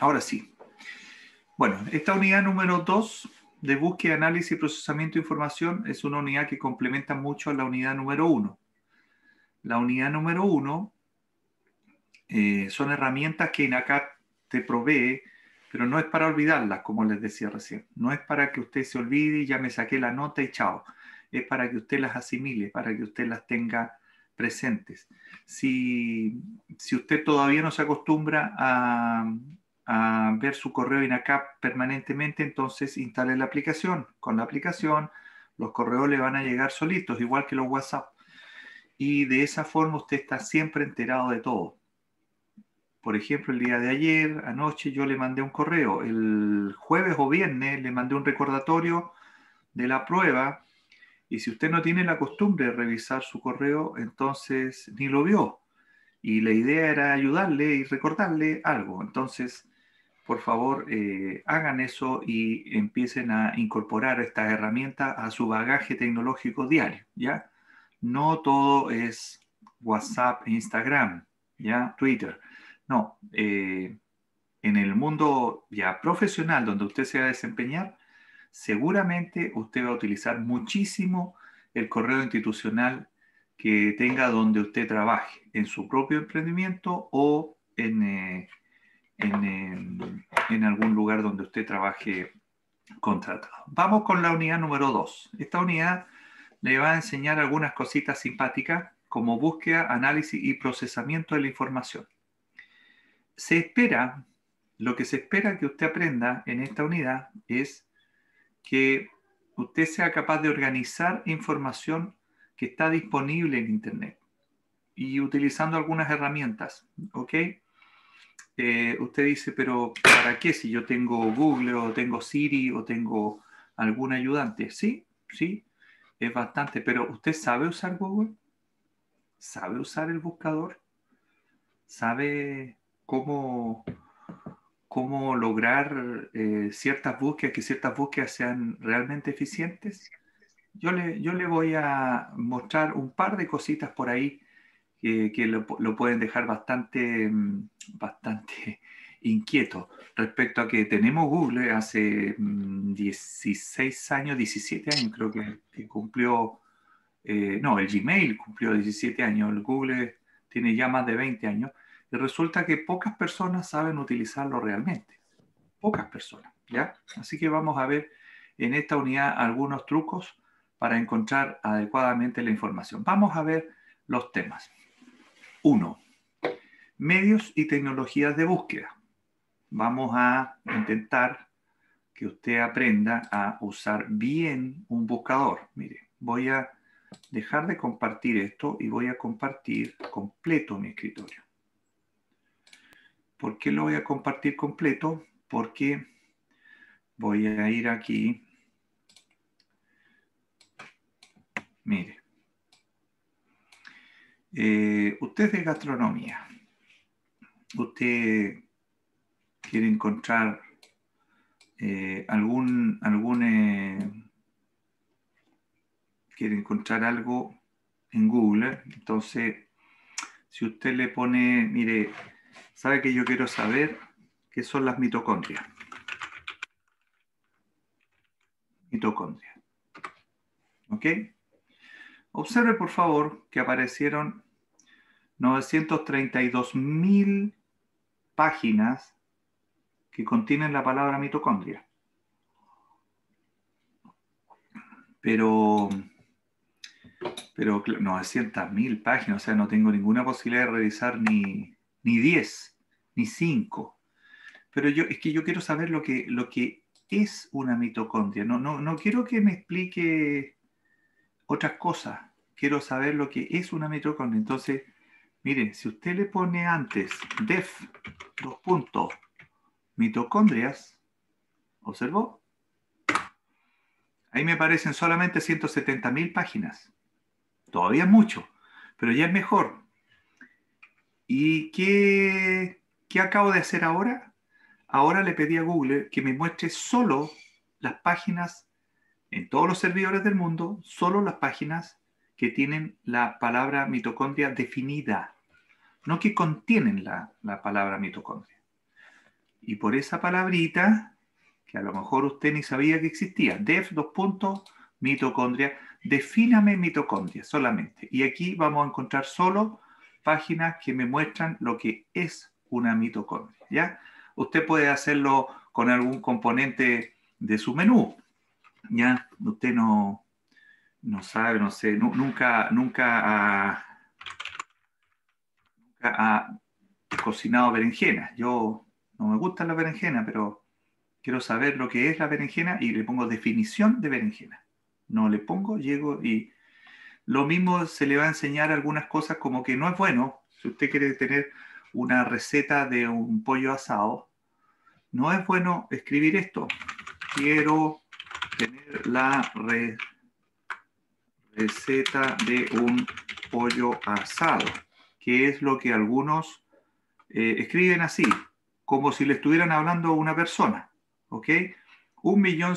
Ahora sí. Bueno, esta unidad número 2 de búsqueda, análisis y procesamiento de información es una unidad que complementa mucho a la unidad número 1. La unidad número 1 eh, son herramientas que INACAP te provee, pero no es para olvidarlas, como les decía recién. No es para que usted se olvide ya me saqué la nota y chao. Es para que usted las asimile, para que usted las tenga presentes. si usted todavía no se acostumbra a, ver su correo INACAP permanentemente, entonces instale la aplicación. Con la aplicación, los correos le van a llegar solitos, igual que los WhatsApp. Y de esa forma usted está siempre enterado de todo. Por ejemplo, el día de ayer, anoche, yo le mandé un correo. El jueves o viernes le mandé un recordatorio de la prueba. Y si usted no tiene la costumbre de revisar su correo, entonces ni lo vio. Y la idea era ayudarle y recordarle algo. Entonces, por favor eh, hagan eso y empiecen a incorporar estas herramientas a su bagaje tecnológico diario, ¿ya? No todo es WhatsApp, Instagram, ¿ya? Twitter. No, eh, en el mundo ya profesional donde usted se va a desempeñar, seguramente usted va a utilizar muchísimo el correo institucional que tenga donde usted trabaje, en su propio emprendimiento o en, eh, en, algún lugar donde usted trabaje contratado. Vamos con la unidad número 2. Esta unidad le va a enseñar algunas cositas simpáticas como búsqueda, análisis y procesamiento de la información. Se espera, lo que se espera que usted aprenda en esta unidad es que usted sea capaz de organizar información que está disponible en Internet y utilizando algunas herramientas, ¿ok? Eh, usted dice, pero ¿para qué si yo tengo Google o tengo Siri o tengo algún ayudante? Sí, sí, es bastante, pero ¿usted sabe usar Google? ¿Sabe usar el buscador? ¿Sabe cómo, cómo lograr eh, ciertas búsquedas, que ciertas búsquedas sean realmente eficientes? Yo le, yo le voy a mostrar un par de cositas por ahí que, lo, pueden dejar bastante, mm, bastante inquieto respecto a que tenemos Google eh, hace 16 mm, años, 17 años creo que, cumplió, eh, no, el Gmail cumplió 17 años, el Google tiene ya más de 20 años, y resulta que pocas personas saben utilizarlo realmente, pocas personas, ¿ya? Así que vamos a ver en esta unidad algunos trucos para encontrar adecuadamente la información. Vamos a ver los temas. 1. Medios y tecnologías de búsqueda. Vamos a intentar que usted aprenda a usar bien un buscador. Mire, voy a dejar de compartir esto y voy a compartir completo mi escritorio. ¿Por qué lo voy a compartir completo? Porque voy a ir aquí. Mire, eh, usted es de gastronomía. Usted quiere encontrar eh, algún, algún eh, quiere encontrar algo en Google. Entonces, si usted le pone, mire, sabe que yo quiero saber qué son las mitocondrias. Mitocondrias. ¿Ok? Observe, por favor, que aparecieron 932.000 páginas que contienen la palabra mitocondria. Pero, pero 900.000 páginas, o sea, no tengo ninguna posibilidad de revisar ni, 10, ni 5. Pero yo, es que yo quiero saber lo que, lo que es una mitocondria. No, no, no quiero que me explique otra cosas. Quiero saber lo que es una mitocondria. Entonces, miren, si usted le pone antes def, dos puntos, mitocondrias, ¿observó? Ahí me parecen solamente 170.000 páginas. Todavía es mucho, pero ya es mejor. ¿Y qué, qué acabo de hacer ahora? Ahora le pedí a Google que me muestre solo las páginas en todos los servidores del mundo, solo las páginas que tienen la palabra mitocondria definida, no que contienen la, palabra mitocondria. Y por esa palabrita, que a lo mejor usted ni sabía que existía, def, dos mitocondria, defíname mitocondria solamente. Y aquí vamos a encontrar solo páginas que me muestran lo que es una mitocondria, ¿ya? Usted puede hacerlo con algún componente de su menú, ya, usted no, no sabe, no sé, nunca, nunca ha, cocinado berenjena. Yo no me gusta la berenjena, pero quiero saber lo que es la berenjena y le pongo definición de berenjena. No le pongo, llego y lo mismo se le va a enseñar algunas cosas como que no es bueno. Si usted quiere tener una receta de un pollo asado, no es bueno escribir esto. Quiero Tener la receta de un pollo asado, que es lo que algunos eh, escriben así, como si le estuvieran hablando a una persona, ¿ok? Un millón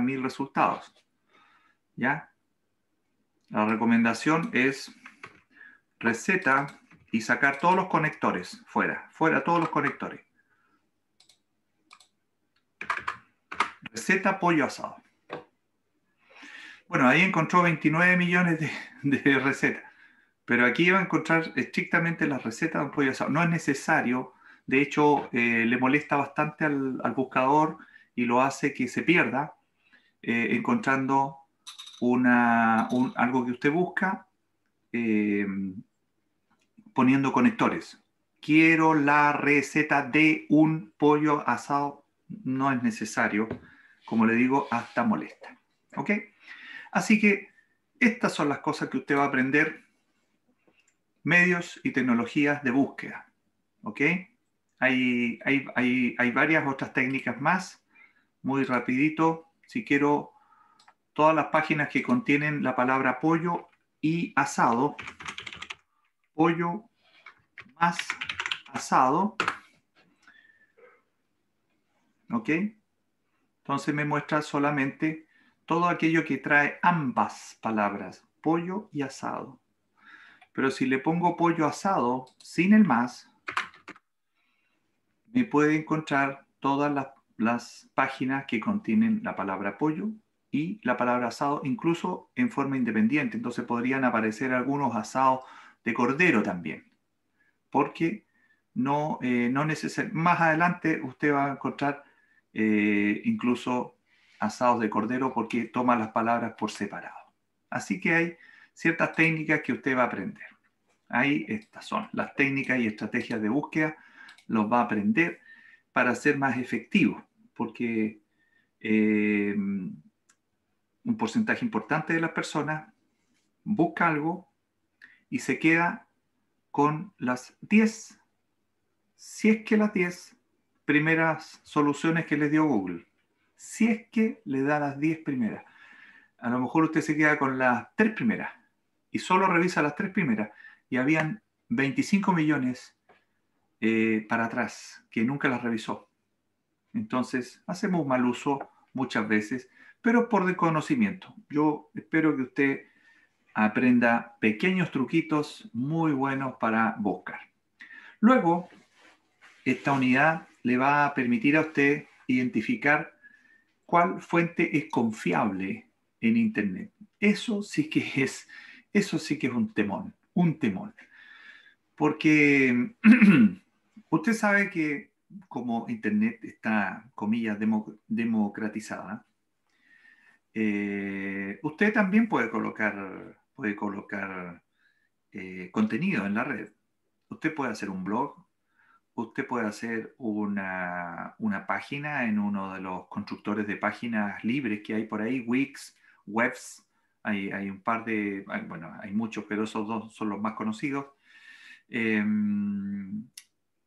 mil resultados, ¿ya? La recomendación es receta y sacar todos los conectores fuera, fuera todos los conectores. receta pollo asado. Bueno, ahí encontró 29 millones de, recetas, pero aquí va a encontrar estrictamente las recetas de un pollo asado. No es necesario, de hecho, eh, le molesta bastante al, buscador y lo hace que se pierda eh, encontrando algo que usted busca eh, poniendo conectores. Quiero la receta de un pollo asado. No es necesario como le digo, hasta molesta. ¿Ok? Así que estas son las cosas que usted va a aprender. Medios y tecnologías de búsqueda. ¿Ok? Hay, varias otras técnicas más. Muy rapidito, si quiero, todas las páginas que contienen la palabra pollo y asado. Pollo más asado. ¿Ok? Entonces me muestra solamente todo aquello que trae ambas palabras, pollo y asado. Pero si le pongo pollo asado sin el más, me puede encontrar todas las, páginas que contienen la palabra pollo y la palabra asado, incluso en forma independiente. Entonces podrían aparecer algunos asados de cordero también, porque no, eh, más adelante usted va a encontrar eh, incluso asados de cordero, porque toma las palabras por separado. Así que hay ciertas técnicas que usted va a aprender. Ahí estas son las técnicas y estrategias de búsqueda, los va a aprender para ser más efectivo, porque eh, un porcentaje importante de las personas busca algo y se queda con las 10, si es que las 10 primeras soluciones que les dio Google. Si es que le da las 10 primeras. A lo mejor usted se queda con las 3 primeras y solo revisa las 3 primeras. Y habían 25 millones eh, para atrás que nunca las revisó. Entonces, hacemos mal uso muchas veces, pero por desconocimiento. Yo espero que usted aprenda pequeños truquitos muy buenos para buscar. Luego, esta unidad le va a permitir a usted identificar cuál fuente es confiable en Internet. Eso sí que es, eso sí que es un temor. un Porque usted sabe que como Internet está, comillas, democratizada, eh, usted también puede colocar, puede colocar eh, contenido en la red. Usted puede hacer un blog, usted puede hacer una, página en uno de los constructores de páginas libres que hay por ahí, Wix, Webs, hay, un par de, bueno, hay muchos, pero esos dos son los más conocidos. Em,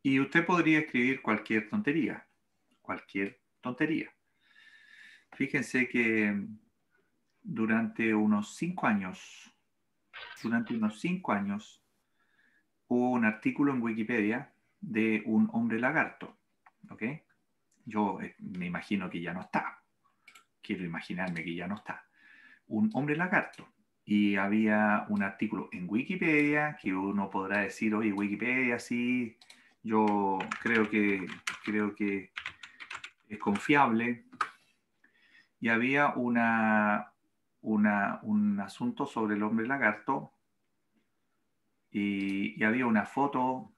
y usted podría escribir cualquier tontería, cualquier tontería. Fíjense que durante unos cinco años, durante unos cinco años, hubo un artículo en Wikipedia de un hombre lagarto. ¿Ok? Yo eh, me imagino que ya no está. Quiero imaginarme que ya no está. Un hombre lagarto. Y había un artículo en Wikipedia que uno podrá decir, oye, Wikipedia, sí, yo creo que, creo que es confiable. Y había una, un asunto sobre el hombre lagarto y había una foto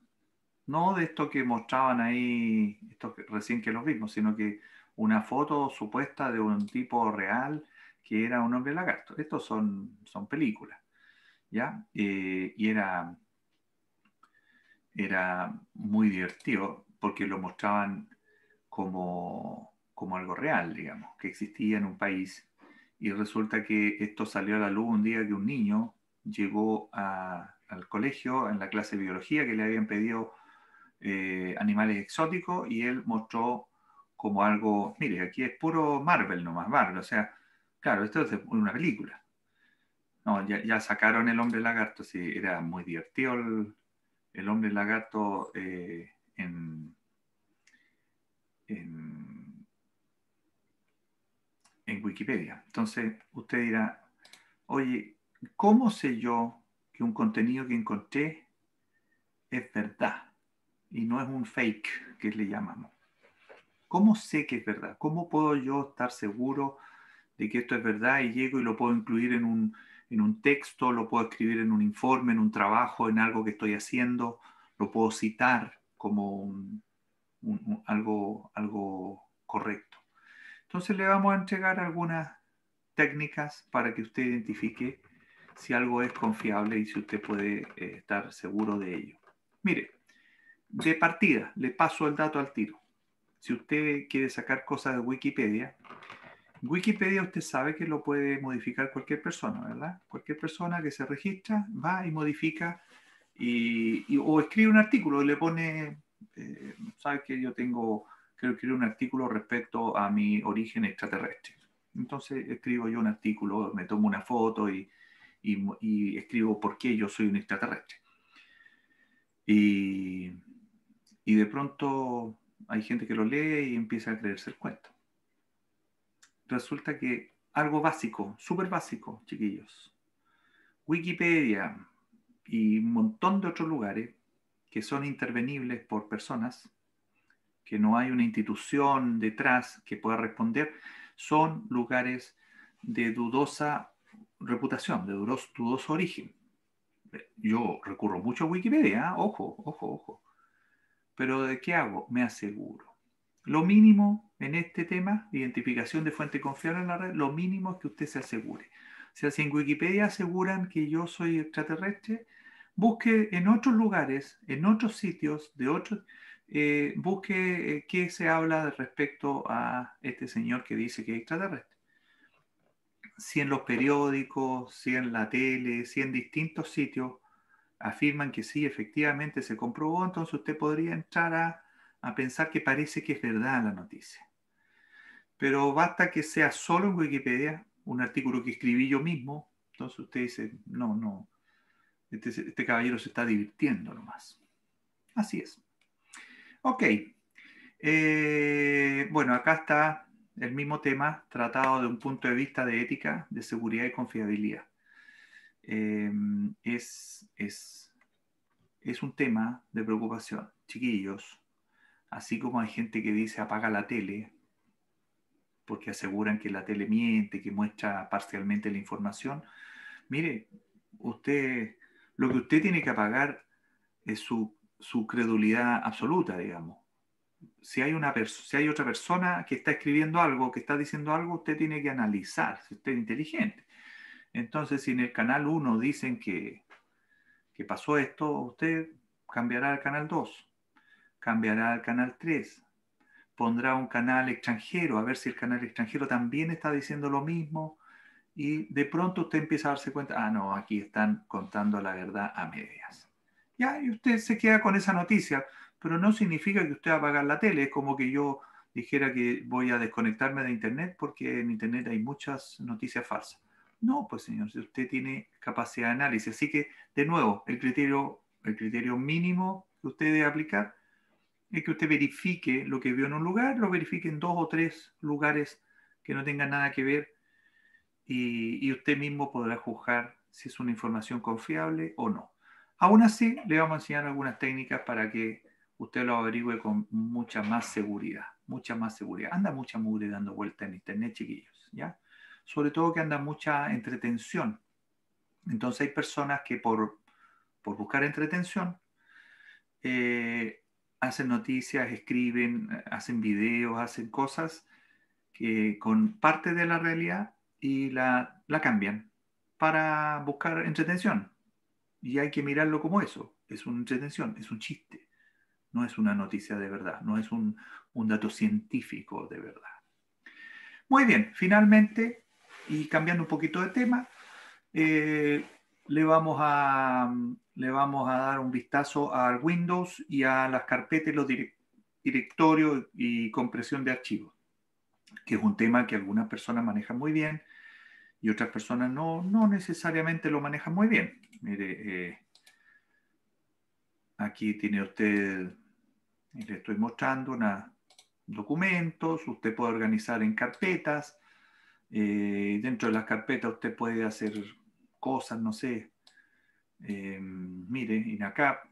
no de esto que mostraban ahí, esto recién que lo vimos, sino que una foto supuesta de un tipo real que era un hombre lagarto. Estos son, son películas, ¿ya? Eh, y era, era muy divertido porque lo mostraban como, algo real, digamos, que existía en un país. Y resulta que esto salió a la luz un día que un niño llegó al colegio en la clase de biología que le habían pedido eh, animales exóticos y él mostró como algo, mire, aquí es puro Marvel nomás, Marvel, o sea, claro, esto es una película. ya, sacaron el hombre lagarto, sí, era muy divertido el, hombre lagarto eh, en, en Wikipedia. Entonces, usted dirá, oye, ¿cómo sé yo que un contenido que encontré es verdad? y no es un fake que le llamamos. ¿Cómo sé que es verdad? ¿Cómo puedo yo estar seguro de que esto es verdad y llego y lo puedo incluir en un, en un texto, lo puedo escribir en un informe, en un trabajo, en algo que estoy haciendo, lo puedo citar como algo, algo correcto? Entonces le vamos a entregar algunas técnicas para que usted identifique si algo es confiable y si usted puede eh, estar seguro de ello. Mire, de partida, le paso el dato al tiro. Si usted quiere sacar cosas de Wikipedia, Wikipedia usted sabe que lo puede modificar cualquier persona, ¿verdad? Cualquier persona que se registra va y modifica y, o escribe un artículo y le pone, eh, sabe que yo tengo, quiero escribir un artículo respecto a mi origen extraterrestre. Entonces escribo yo un artículo, me tomo una foto y, y escribo por qué yo soy un extraterrestre. Y y de pronto hay gente que lo lee y empieza a creerse el cuento. Resulta que algo básico, súper básico, chiquillos. Wikipedia y un montón de otros lugares que son intervenibles por personas, que no hay una institución detrás que pueda responder, son lugares de dudosa reputación, de dudoso, origen. Yo recurro mucho a Wikipedia, ¿eh? ojo, ojo, ojo. Pero ¿de qué hago? Me aseguro. Lo mínimo en este tema, identificación de fuente confiable en la red, lo mínimo es que usted se asegure. O sea, si en Wikipedia aseguran que yo soy extraterrestre, busque en otros lugares, en otros sitios, de otros, eh, busque eh, qué se habla respecto a este señor que dice que es extraterrestre. Si en los periódicos, si en la tele, si en distintos sitios afirman que sí, efectivamente se comprobó, entonces usted podría entrar a, pensar que parece que es verdad la noticia. Pero basta que sea solo en Wikipedia, un artículo que escribí yo mismo, entonces usted dice, no, no, este, este caballero se está divirtiendo nomás. Así es. Ok. Eh, bueno, acá está el mismo tema tratado de un punto de vista de ética, de seguridad y confiabilidad. Em, es, es, es un tema de preocupación. Chiquillos, así como hay gente que dice apaga la tele, porque aseguran que la tele miente, que muestra parcialmente la información, mire, usted, lo que usted tiene que apagar es su, credulidad absoluta, digamos. Si hay, una si hay otra persona que está escribiendo algo, que está diciendo algo, usted tiene que analizar, si usted es inteligente. Entonces, si en el canal 1 dicen que, que pasó esto, usted cambiará al canal 2, cambiará al canal 3, pondrá un canal extranjero, a ver si el canal extranjero también está diciendo lo mismo, y de pronto usted empieza a darse cuenta, ah, no, aquí están contando la verdad a medias. Ya, y usted se queda con esa noticia, pero no significa que usted va a apagar la tele, es como que yo dijera que voy a desconectarme de Internet porque en Internet hay muchas noticias falsas. No, pues señor, si usted tiene capacidad de análisis. Así que, de nuevo, el criterio, el criterio mínimo que usted debe aplicar es que usted verifique lo que vio en un lugar, lo verifique en dos o tres lugares que no tengan nada que ver y, usted mismo podrá juzgar si es una información confiable o no. Aún así, le vamos a enseñar algunas técnicas para que usted lo averigüe con mucha más seguridad, mucha más seguridad. Anda mucha mugre dando vuelta en internet, chiquillos, ¿ya? sobre todo que anda mucha entretención. Entonces hay personas que por, buscar entretención eh, hacen noticias, escriben, hacen videos, hacen cosas que con parte de la realidad y la, la cambian para buscar entretención. Y hay que mirarlo como eso. Es una entretención, es un chiste. No es una noticia de verdad, no es un, un dato científico de verdad. Muy bien, finalmente y cambiando un poquito de tema, eh, le, vamos a, le vamos a dar un vistazo al Windows y a las carpetas, los directorios y compresión de archivos, que es un tema que algunas personas manejan muy bien y otras personas no, necesariamente lo manejan muy bien. Mire, eh, aquí tiene usted, le estoy mostrando una, documentos, usted puede organizar en carpetas, eh, dentro de las carpetas usted puede hacer cosas, no sé. Eh, mire, acá acá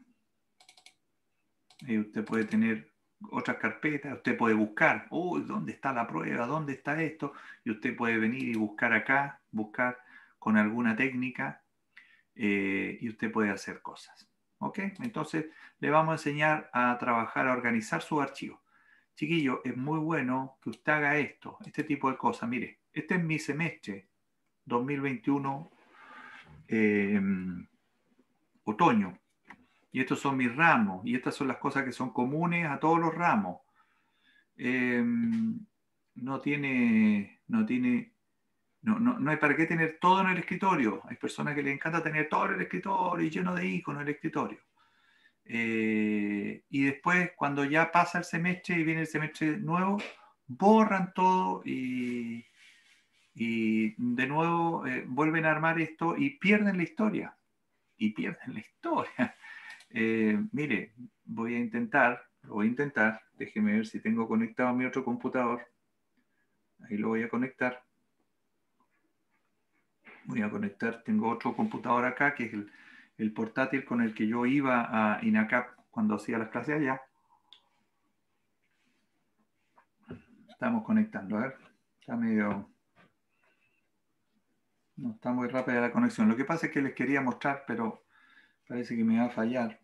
eh, usted puede tener otras carpetas, usted puede buscar, ¿dónde está la prueba? ¿Dónde está esto? Y usted puede venir y buscar acá, buscar con alguna técnica y usted puede hacer cosas. ¿Ok? Entonces le vamos a enseñar a trabajar, a organizar su archivo. Chiquillo, es muy bueno que usted haga esto, este tipo de cosas. Mire, este es mi semestre 2021, em, otoño. Y estos son mis ramos, y estas son las cosas que son comunes a todos los ramos. Em, no tiene, no tiene, no, hay para qué tener todo en el escritorio. Hay personas que les encanta tener todo en el escritorio y lleno de iconos en el escritorio. Eh, y después, cuando ya pasa el semestre y viene el semestre nuevo, borran todo y, y de nuevo eh, vuelven a armar esto y pierden la historia. Y pierden la historia. Eh, mire, voy a intentar, lo voy a intentar, déjeme ver si tengo conectado a mi otro computador. Ahí lo voy a conectar. Voy a conectar, tengo otro computador acá, que es el, el portátil con el que yo iba a INACAP cuando hacía las clases allá. Estamos conectando, a ver, está medio no está muy rápida la conexión. Lo que pasa es que les quería mostrar, pero parece que me va a fallar.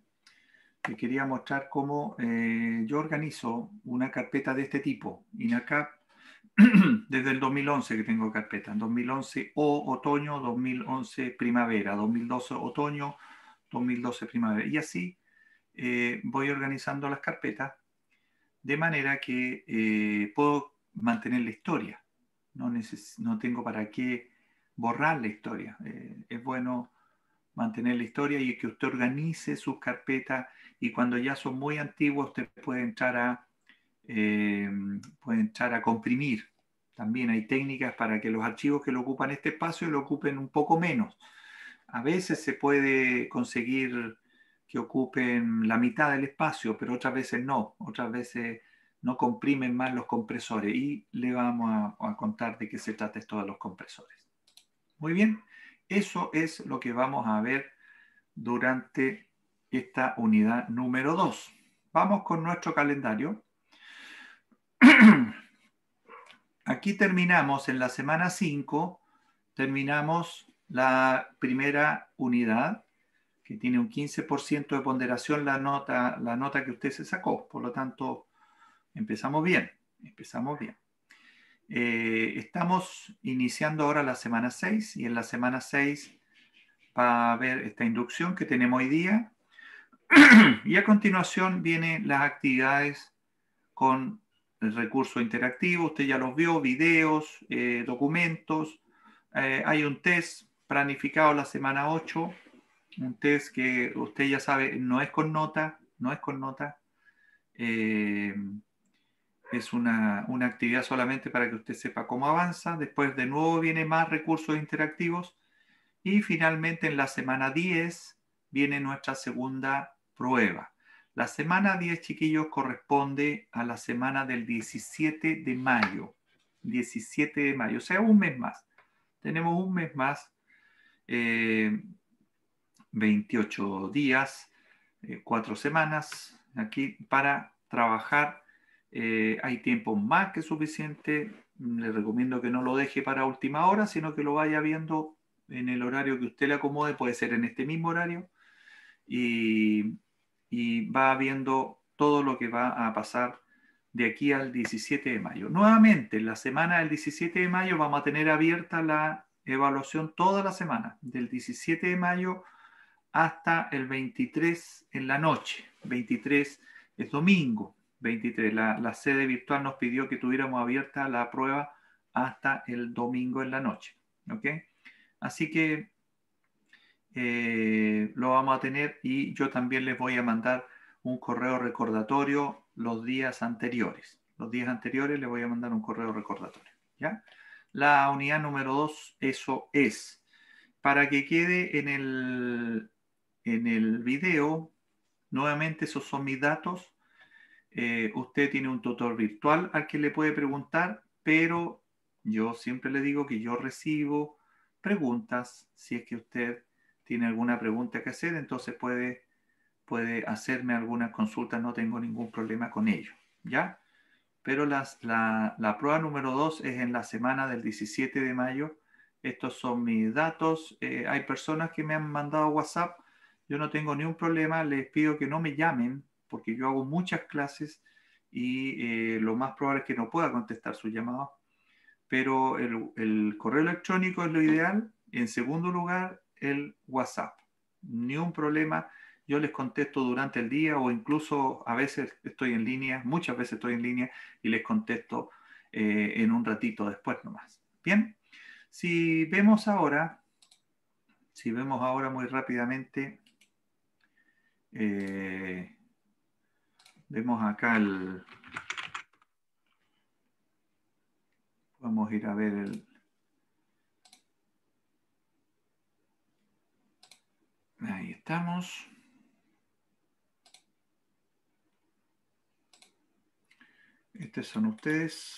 Les quería mostrar cómo eh, yo organizo una carpeta de este tipo, Y acá, desde el 2011 que tengo carpeta. En 2011 o otoño, 2011 primavera, 2012 otoño, 2012 primavera. Y así eh, voy organizando las carpetas de manera que eh, puedo mantener la historia. No, no tengo para qué borrar la historia. Eh, es bueno mantener la historia y que usted organice sus carpetas y cuando ya son muy antiguos usted puede entrar a, eh, a comprimir. También hay técnicas para que los archivos que lo ocupan este espacio lo ocupen un poco menos. A veces se puede conseguir que ocupen la mitad del espacio, pero otras veces no. Otras veces no comprimen más los compresores y le vamos a contar de qué se trata esto de los compresores. Muy bien, eso es lo que vamos a ver durante esta unidad número 2. Vamos con nuestro calendario. Aquí terminamos en la semana 5, terminamos la primera unidad, que tiene un 15% de ponderación la nota, la nota que usted se sacó. Por lo tanto, empezamos bien, empezamos bien. Eh, estamos iniciando ahora la semana 6 y en la semana 6 para ver esta inducción que tenemos hoy día y a continuación vienen las actividades con el recurso interactivo, usted ya los vio, videos, eh, documentos, eh, hay un test planificado la semana 8, un test que usted ya sabe no es con nota, no es con nota es una, actividad solamente para que usted sepa cómo avanza. Después de nuevo viene más recursos interactivos. Y finalmente en la semana 10 viene nuestra segunda prueba. La semana 10, chiquillos, corresponde a la semana del 17 de mayo. 17 de mayo, o sea, un mes más. Tenemos un mes más, 28 eh, días, eh, cuatro semanas aquí para trabajar eh, hay tiempo más que suficiente. Mm, le recomiendo que no lo deje para última hora, sino que lo vaya viendo en el horario que usted le acomode. Puede ser en este mismo horario. Y, y va viendo todo lo que va a pasar de aquí al 17 de mayo. Nuevamente, en la semana del 17 de mayo vamos a tener abierta la evaluación toda la semana, del 17 de mayo hasta el 23 en la noche. 23 es domingo. 23. La, sede virtual nos pidió que tuviéramos abierta la prueba hasta el domingo en la noche. ¿ok? Así que eh, lo vamos a tener y yo también les voy a mandar un correo recordatorio los días anteriores. Los días anteriores les voy a mandar un correo recordatorio. ¿ya? La unidad número 2, eso es. Para que quede en el, en el video, nuevamente esos son mis datos eh, usted tiene un tutor virtual al que le puede preguntar, pero yo siempre le digo que yo recibo preguntas. Si es que usted tiene alguna pregunta que hacer, entonces puede, puede hacerme algunas consultas, no tengo ningún problema con ello, ¿ya? Pero la, prueba número dos es en la semana del 17 de mayo. Estos son mis datos. Eh, hay personas que me han mandado WhatsApp. Yo no tengo ningún problema. Les pido que no me llamen porque yo hago muchas clases y eh, lo más probable es que no pueda contestar su llamado, Pero el, correo electrónico es lo ideal. En segundo lugar, el WhatsApp. Ni un problema. Yo les contesto durante el día o incluso a veces estoy en línea, muchas veces estoy en línea y les contesto eh, en un ratito después nomás. Bien, si vemos ahora, si vemos ahora muy rápidamente, eh, Vemos acá el... Vamos a ir a ver el... Ahí estamos. Estos son ustedes.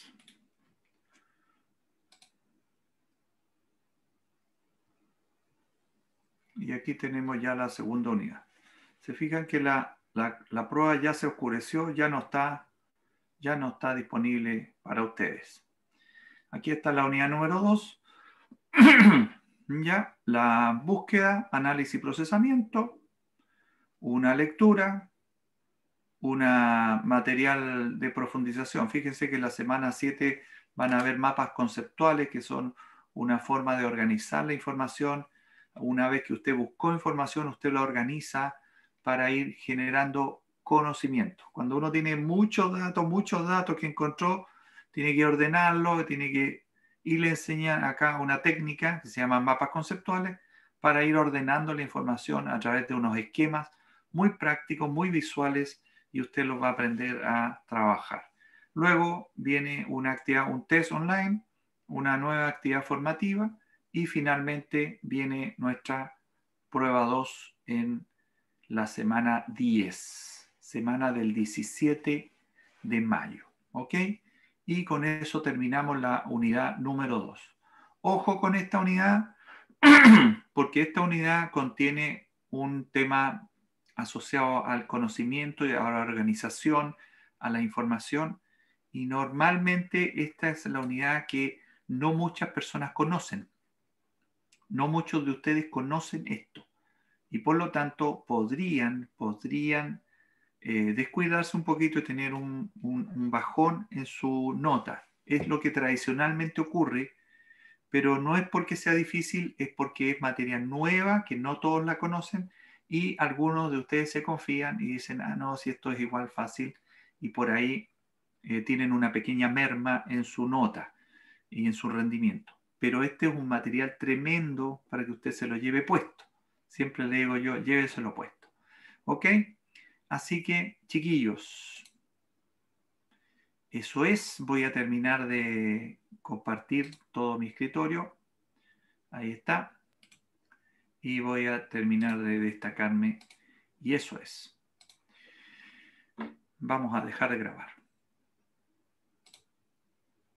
Y aquí tenemos ya la segunda unidad. Se fijan que la la, prueba ya se oscureció, ya no está, ya no está disponible para ustedes. Aquí está la unidad número 2. ya, la búsqueda, análisis y procesamiento, una lectura, un material de profundización. Fíjense que en la semana 7 van a haber mapas conceptuales que son una forma de organizar la información. Una vez que usted buscó información, usted la organiza para ir generando conocimiento. Cuando uno tiene muchos datos, muchos datos que encontró, tiene que ordenarlo, tiene que y le enseñan acá una técnica que se llama mapas conceptuales para ir ordenando la información a través de unos esquemas muy prácticos, muy visuales y usted los va a aprender a trabajar. Luego viene una actividad, un test online, una nueva actividad formativa y finalmente viene nuestra prueba 2 en la semana 10, semana del 17 de mayo. ¿Ok? Y con eso terminamos la unidad número 2. Ojo con esta unidad, porque esta unidad contiene un tema asociado al conocimiento y a la organización, a la información. Y normalmente esta es la unidad que no muchas personas conocen. No muchos de ustedes conocen esto y por lo tanto podrían, podrían eh, descuidarse un poquito y tener un, bajón en su nota. Es lo que tradicionalmente ocurre, pero no es porque sea difícil, es porque es materia nueva, que no todos la conocen, y algunos de ustedes se confían y dicen, ah, no, si esto es igual fácil, y por ahí eh, tienen una pequeña merma en su nota y en su rendimiento. Pero este es un material tremendo para que usted se lo lleve puesto. Siempre le digo yo, lléveselo puesto. ¿Ok? Así que, chiquillos, eso es. Voy a terminar de compartir todo mi escritorio. Ahí está. Y voy a terminar de destacarme. Y eso es. Vamos a dejar de grabar.